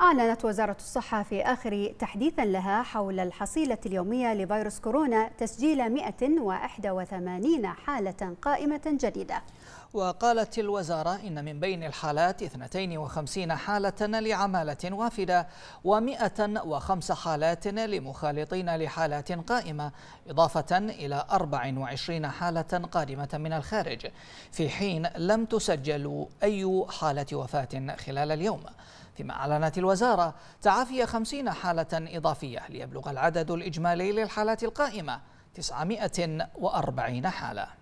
أعلنت وزارة الصحة في آخر تحديث لها حول الحصيلة اليومية لفيروس كورونا تسجيل 181 حالة قائمة جديدة وقالت الوزارة إن من بين الحالات 52 حالة لعمالة وافدة و105 حالات لمخالطين لحالات قائمة إضافة إلى 24 حالة قادمة من الخارج في حين لم تسجل أي حالة وفاة خلال اليوم فيما أعلنت الوزارة تعافي 50 حالة إضافية ليبلغ العدد الإجمالي للحالات القائمة 940 حالة